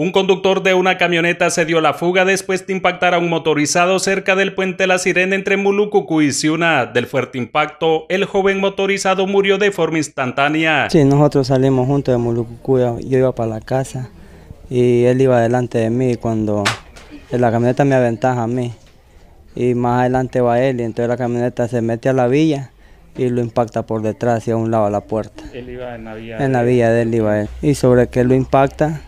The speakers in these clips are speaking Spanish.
Un conductor de una camioneta se dio la fuga después de impactar a un motorizado cerca del puente La Sirena entre Mulucucu y Ciuna. Del fuerte impacto, el joven motorizado murió de forma instantánea. Sí, nosotros salimos juntos de Mulucucu, yo iba para la casa y él iba delante de mí cuando la camioneta me aventaja a mí y más adelante va él y entonces la camioneta se mete a la villa y lo impacta por detrás y a un lado a la puerta. Él iba en la vía. En la villa de él iba él. Y sobre que lo impacta,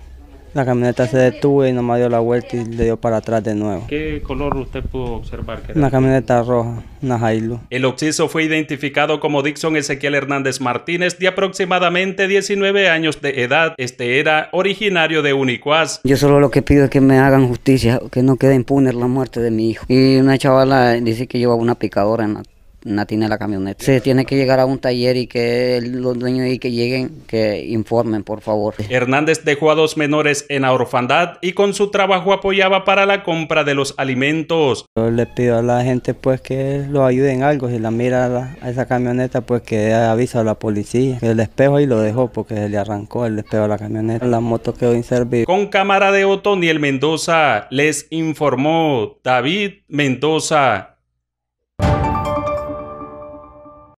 la camioneta se detuvo y nomás dio la vuelta y le dio para atrás de nuevo. ¿Qué color usted pudo observar? Que Una camioneta roja, una Hilux. El occiso fue identificado como Dixon Ezequiel Hernández Martínez, de aproximadamente 19 años de edad. Este era originario de Unicuaz. Yo solo lo que pido es que me hagan justicia, que no quede impune la muerte de mi hijo. Y una chavala dice que lleva una picadora en la tiene la camioneta. Se tiene que llegar a un taller y que los dueños y que lleguen, que informen, por favor. Hernández dejó a dos menores en la orfandad y con su trabajo apoyaba para la compra de los alimentos. Yo le pido a la gente pues que lo ayuden algo, si la mira a, esa camioneta pues que avisa a la policía. El espejo y lo dejó porque le arrancó el espejo a la camioneta, la moto quedó inservible. Con cámara de el Mendoza les informó David Mendoza.